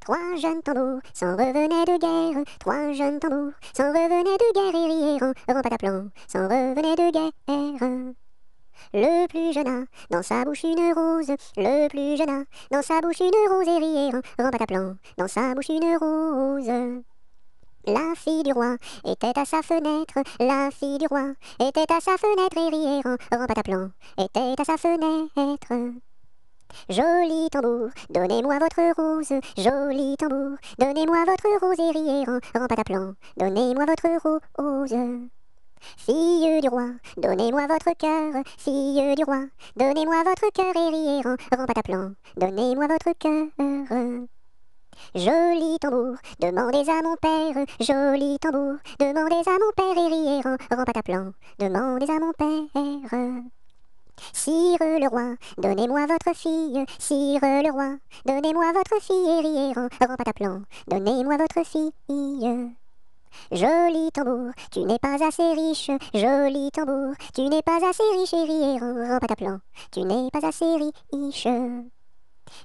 Trois jeunes tambours s'en revenaient de guerre, trois jeunes tambours s'en revenaient de guerre, et rieront, à plomb s'en revenaient de guerre. Le plus jeune a dans sa bouche une rose, le plus jeune a dans sa bouche une rose, et rieront, à plomb dans sa bouche une rose. La fille du roi était à sa fenêtre, la fille du roi était à sa fenêtre, et rieront, à plomb était à sa fenêtre. Joli tambour, donnez-moi votre rose, joli tambour, donnez-moi votre rose Et rosé ta pataplan, donnez-moi votre rose. Fille du roi, donnez-moi votre cœur, fille du roi, donnez-moi votre cœur et riez ta pataplan, donnez-moi votre cœur. Joli tambour, demandez à mon père, joli tambour, demandez à mon père et riez ta pataplan, demandez à mon père. Sire le roi, donnez-moi votre fille, Sire le roi, donnez-moi votre fille, plan, donnez-moi votre fille. Joli tambour, tu n'es pas assez riche, joli tambour, tu n'es pas assez riche, Pataplan tu n'es pas assez riche.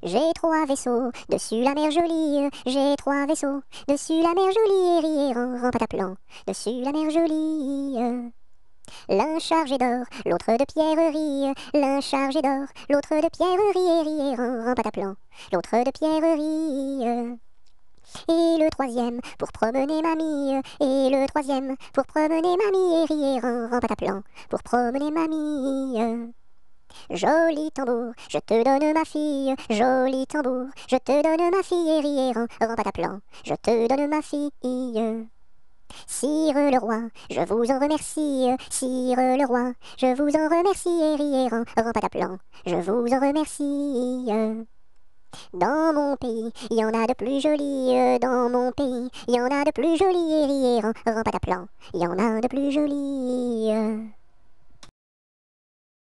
J'ai trois vaisseaux, dessus la mer jolie, j'ai trois vaisseaux, dessus la mer jolie, Rampadaplan, dessus la mer jolie. L'un chargé d'or, l'autre de pierreries. L'un chargé d'or, l'autre de pierreries. Et en, en pataplan, l'autre de pierreries. Et le troisième pour promener mamie. Et le troisième pour promener mamie. Et rire en, pataplan pour promener mamie. Joli tambour, je te donne ma fille. Joli tambour, je te donne ma fille. Et rire pas en pataplan, je te donne ma fille. Sire le roi, je vous en remercie, Sire le roi, je vous en remercie, pas Rampataplan, je vous en remercie. Dans mon pays, il y en a de plus jolis, dans mon pays, il y en a de plus jolis, à Rampataplan, il y en a de plus jolis.